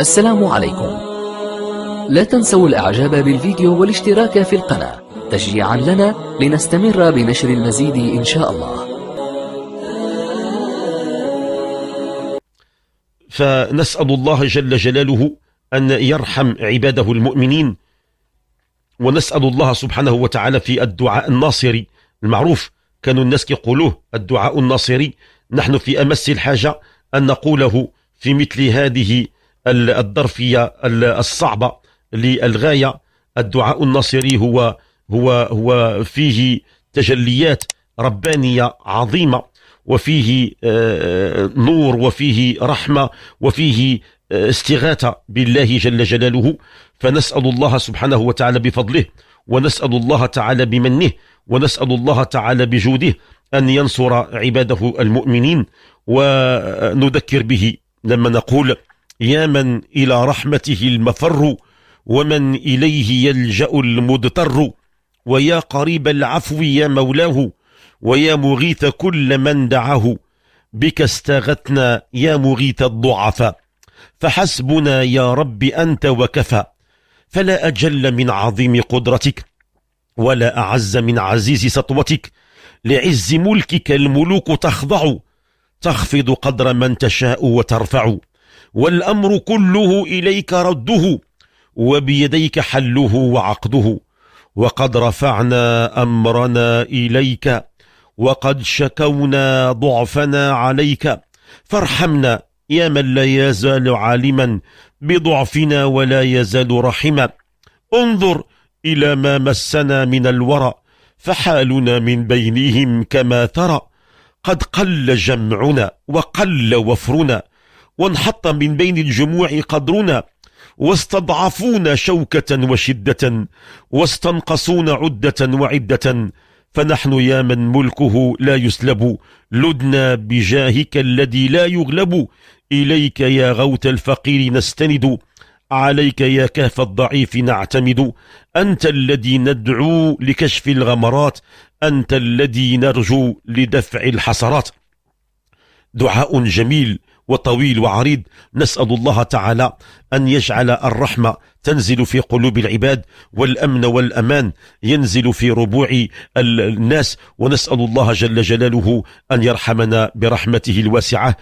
السلام عليكم لا تنسوا الاعجاب بالفيديو والاشتراك في القناة تشجيعا لنا لنستمر بنشر المزيد ان شاء الله فنسأل الله جل جلاله أن يرحم عباده المؤمنين ونسأل الله سبحانه وتعالى في الدعاء الناصري المعروف كانوا الناس يقولوه الدعاء الناصري نحن في أمس الحاجة أن نقوله في مثل هذه الظرفية الصعبة للغاية الدعاء النصيري هو هو هو فيه تجليات ربانية عظيمة وفيه آه، نور وفيه رحمة وفيه آه، استغاثة بالله جل جلاله فنسأل الله سبحانه وتعالى بفضله ونسأل الله تعالى بمنه ونسأل الله تعالى بجوده أن ينصر عباده المؤمنين ونذكر به لما نقول يا من إلى رحمته المفر ومن إليه يلجأ المضطر ويا قريب العفو يا مولاه ويا مغيث كل من دعاه بك استغثنا يا مغيث الضعفاء فحسبنا يا رب أنت وكفى فلا أجل من عظيم قدرتك ولا أعز من عزيز سطوتك لعز ملكك الملوك تخضع تخفض قدر من تشاء وترفع والأمر كله إليك رده وبيديك حله وعقده وقد رفعنا أمرنا إليك وقد شكونا ضعفنا عليك فارحمنا يا من لا يزال عالما بضعفنا ولا يزال رحما انظر إلى ما مسنا من الورى فحالنا من بينهم كما ترى قد قل جمعنا وقل وفرنا وانحط من بين الجموع قدرنا واستضعفونا شوكة وشدة واستنقصونا عدة وعدة فنحن يا من ملكه لا يسلب لدنا بجاهك الذي لا يغلب إليك يا غوت الفقير نستند عليك يا كهف الضعيف نعتمد أنت الذي ندعو لكشف الغمرات أنت الذي نرجو لدفع الحسرات دعاء جميل وطويل وعريض نسأل الله تعالى أن يجعل الرحمة تنزل في قلوب العباد والأمن والأمان ينزل في ربوع الناس ونسأل الله جل جلاله أن يرحمنا برحمته الواسعة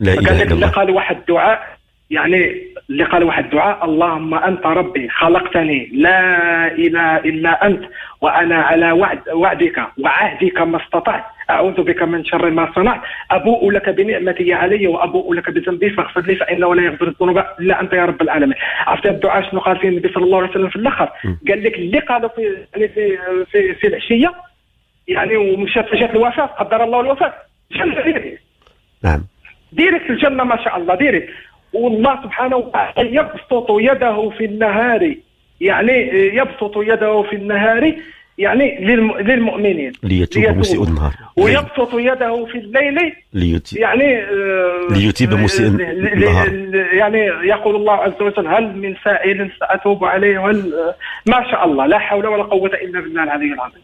لا إله إلا الله قال واحد دعاء يعني اللي قال واحد الدعاء اللهم انت ربي خلقتني لا اله الا انت وانا على وعد وعدك وعهدك ما استطعت اعوذ بك من شر ما صنعت ابوء لك بنعمتي علي وابوء لك بذنبي فاغفر لي فانه لا يغفر الذنوب الا انت يا رب العالمين عرفت الدعاء شنو قال فيه النبي صلى الله عليه وسلم في الاخر قال لك اللي قالوا في في يعني في, في, في العشيه يعني ومشات جات الوفاه قدر الله الوفاه جنه ديريكت نعم ديريكت الجنه ما شاء الله ديريكت والله سبحانه وتعالى يبسط يده في النهار يعني يبسط يده في النهار يعني للمؤمنين ليتوب مسيء النهار ويبسط يده في الليل ليتيب يعني آه، ليتيب مسيء النهار يعني يقول الله عز وجل هل من سائل سأتوب عليه هل آه، ما شاء الله لا حول ولا قوة إلا بالله العلي العظيم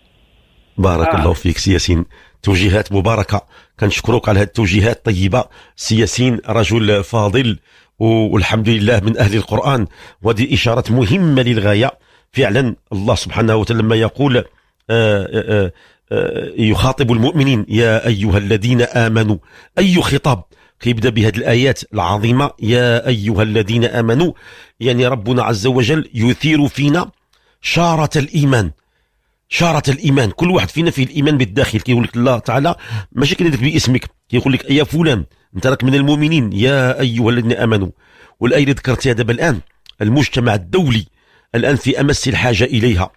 بارك آه. الله فيك سياسين توجيهات مباركة كنشكروك على هذه التوجيهات الطيبة سياسين رجل فاضل والحمد لله من أهل القرآن وهذه إشارة مهمة للغاية فعلا الله سبحانه وتعالى لما يقول آآ آه، آآ آه، آآ آه، يخاطب المؤمنين يا أيها الذين آمنوا أي خطاب كيبدا بهذه الايات العظيمه يا ايها الذين امنوا يعني ربنا عز وجل يثير فينا شاره الايمان شارة الإيمان كل واحد فينا فيه الإيمان بالداخل كيقول لك الله تعالى ماشي كندك باسمك كيقول لك يا فلان أنت راك من المؤمنين يا أيها الذين آمنوا والآية اللي ذكرتها دابا الآن المجتمع الدولي الان في امس الحاجه اليها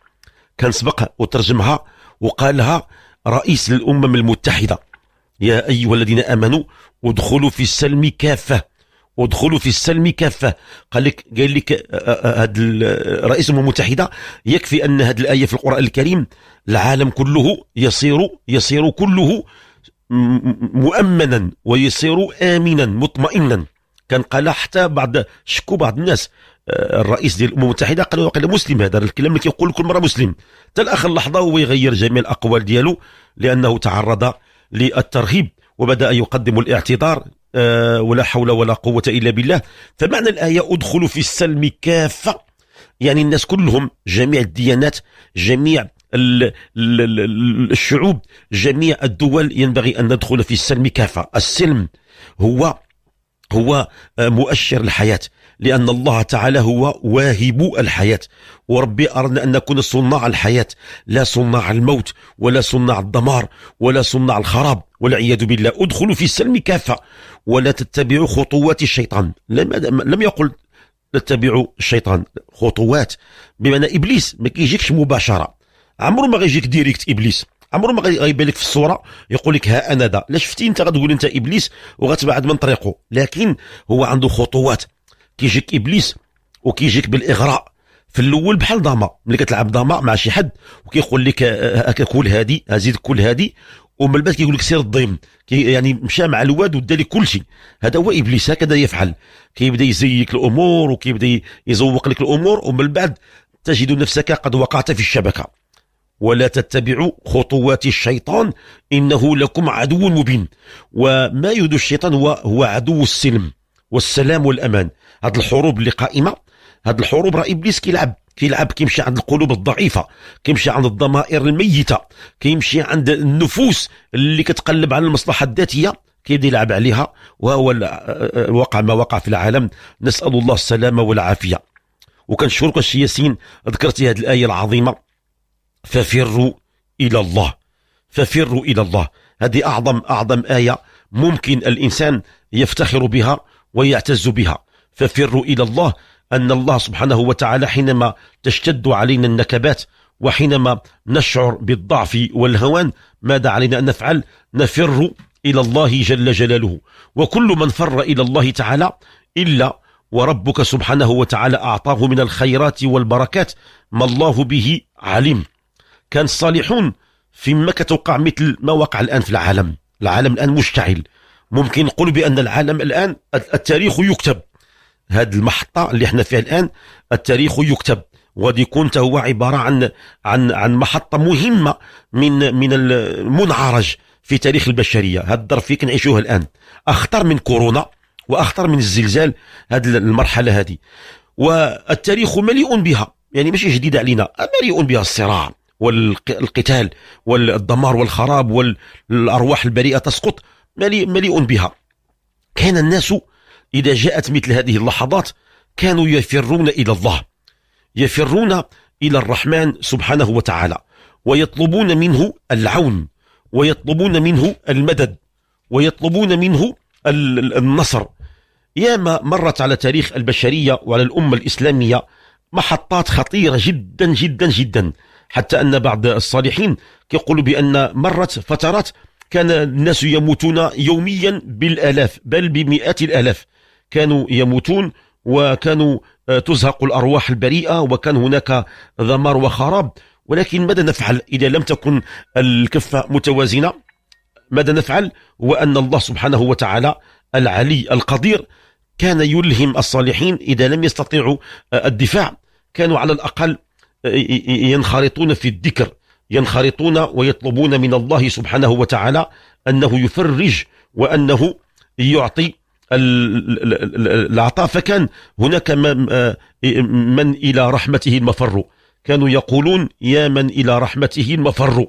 كان سبق وترجمها وقالها رئيس الامم المتحده يا ايها الذين امنوا ادخلوا في السلم كافه ادخلوا في السلم كافه قال لك قال لك هذا آه، آه، آه، رئيس الامم المتحده يكفي ان هذه الايه في القران الكريم العالم كله يصير يصير كله مؤمنا ويصير امنا مطمئنا كان قال حتى بعض شكوا بعض الناس آه، الرئيس ديال الامم المتحده قال واقيلا مسلم هذا الكلام اللي كيقول كل مره مسلم حتى لاخر لحظه هو يغير جميع الاقوال ديالو لانه تعرض للترهيب وبدا يقدم الاعتذار آه، ولا حول ولا قوه الا بالله فمعنى الايه ادخلوا في السلم كافه يعني الناس كلهم جميع الديانات جميع الشعوب جميع الدول ينبغي ان ندخل في السلم كافه السلم هو هو آه، مؤشر الحياه لأن الله تعالى هو واهب الحياة وربي أرنا أن نكون صناع الحياة لا صناع الموت ولا صناع الدمار ولا صناع الخراب والعياذ بالله ادخلوا في السلم كافة ولا تتبعوا خطوات الشيطان لم, لم يقل تتبعوا الشيطان خطوات بمعنى إبليس ما كيجيكش مباشرة عمره ما غيجيك ديريكت إبليس عمره ما غيبان لك في الصوره يقول لك ها انا ذا لا شفتي انت غتقول انت ابليس وغتبعد من طريقه لكن هو عنده خطوات كيجيك ابليس وكيجيك بالاغراء في الاول بحال ضامه ملي كتلعب ضامه مع شي حد وكيقول لك آه، آه، كل هادي ازيد كل هادي ومن بعد كيقول لك سير الضيم يعني مشى مع الواد ودا لك كل شيء هذا هو ابليس هكذا يفعل كيبدا يزيك الامور وكيبدا يزوق لك الامور ومن بعد تجد نفسك قد وقعت في الشبكه ولا تتبعوا خطوات الشيطان انه لكم عدو مبين وما يريد الشيطان هو هو عدو السلم والسلام والامان هاد الحروب اللي قائمه هاد الحروب راه ابليس كيلعب كيلعب كيمشي عند القلوب الضعيفه كيمشي عند الضمائر الميته كيمشي عند النفوس اللي كتقلب على المصلحه الذاتيه كيبدا يلعب عليها وهو آه، آه، وقع ما وقع في العالم نسال الله السلامه والعافيه وكنشكرك الشي ياسين ذكرتي هذه الايه العظيمه ففروا الى الله ففروا الى الله هذه اعظم اعظم ايه ممكن الانسان يفتخر بها ويعتز بها ففروا إلى الله أن الله سبحانه وتعالى حينما تشتد علينا النكبات وحينما نشعر بالضعف والهوان ماذا علينا أن نفعل نفر إلى الله جل جلاله وكل من فر إلى الله تعالى إلا وربك سبحانه وتعالى أعطاه من الخيرات والبركات ما الله به عليم كان الصالحون فيما كتوقع مثل ما وقع الآن في العالم العالم الآن مشتعل ممكن نقول بأن العالم الآن التاريخ يكتب هذه المحطه اللي احنا فيها الان التاريخ يكتب وغادي يكون هو عباره عن عن عن محطه مهمه من من المنعرج في تاريخ البشريه هذا الظرف اللي كنعيشوه الان اخطر من كورونا واخطر من الزلزال هذه المرحله هذه والتاريخ مليء بها يعني ماشي جديده علينا مليء بها الصراع والقتال والدمار والخراب والارواح البريئه تسقط مليء بها كان الناس إذا جاءت مثل هذه اللحظات كانوا يفرون إلى الله يفرون إلى الرحمن سبحانه وتعالى ويطلبون منه العون ويطلبون منه المدد ويطلبون منه النصر ياما مرت على تاريخ البشرية وعلى الأمة الإسلامية محطات خطيرة جدا جدا جدا حتى أن بعض الصالحين يقولوا بأن مرت فترات كان الناس يموتون يوميا بالآلاف بل بمئات الآلاف كانوا يموتون وكانوا آه، تزهق الأرواح البريئة وكان هناك ذمار وخراب ولكن ماذا نفعل إذا لم تكن الكفة متوازنة ماذا نفعل وأن الله سبحانه وتعالى العلي القدير كان يلهم الصالحين إذا لم يستطيعوا آه، الدفاع كانوا على الأقل آه، ينخرطون في الذكر ينخرطون ويطلبون من الله سبحانه وتعالى أنه يفرج وأنه يعطي العطاء فكان هناك آه، من إلى رحمته المفر كانوا يقولون يا من إلى رحمته المفر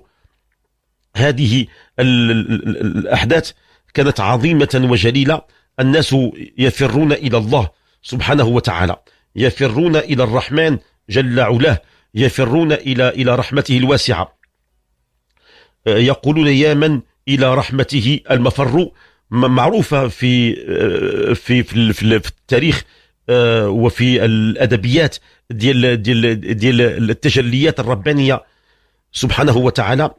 هذه الأحداث كانت عظيمة وجليلة الناس يفرون إلى الله سبحانه وتعالى يفرون إلى الرحمن جل علاه يفرون إلى إلى رحمته الواسعة آه، يقولون يا من إلى رحمته المفر معروفه في آه، في في, في, في التاريخ آه، وفي الادبيات ديال ديال ديال التجليات الربانيه سبحانه وتعالى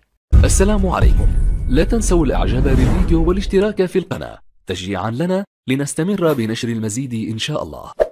السلام عليكم لا تنسوا الاعجاب بالفيديو والاشتراك في القناه تشجيعا لنا لنستمر بنشر المزيد ان شاء الله